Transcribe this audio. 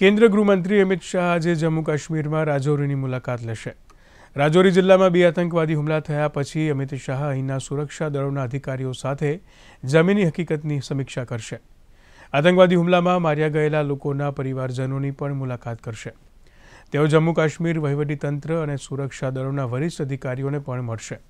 કેન્દ્રીય ગૃહમંત્રી અમિત શાહ આજે જમ્મુ કાશ્મીરમાં રાજૌરીની મુલાકાત લેશે રાજૌરી જિલ્લામાં બે આતંકવાદી હુમલા થયા પછી અમિત શાહ અહીંના સુરક્ષા દળોના અધિકારીઓ સાથે જમીની હકીકતની સમીક્ષા કરશે આતંકવાદી હુમલામાં માર્યા ગયેલા લોકોના પરિવારજનોની પણ મુલાકાત કરશે તેઓ જમ્મુ કાશ્મીર વહીવટીતંત્ર અને સુરક્ષા દળોના વરિષ્ઠ અધિકારીઓને પણ મળશે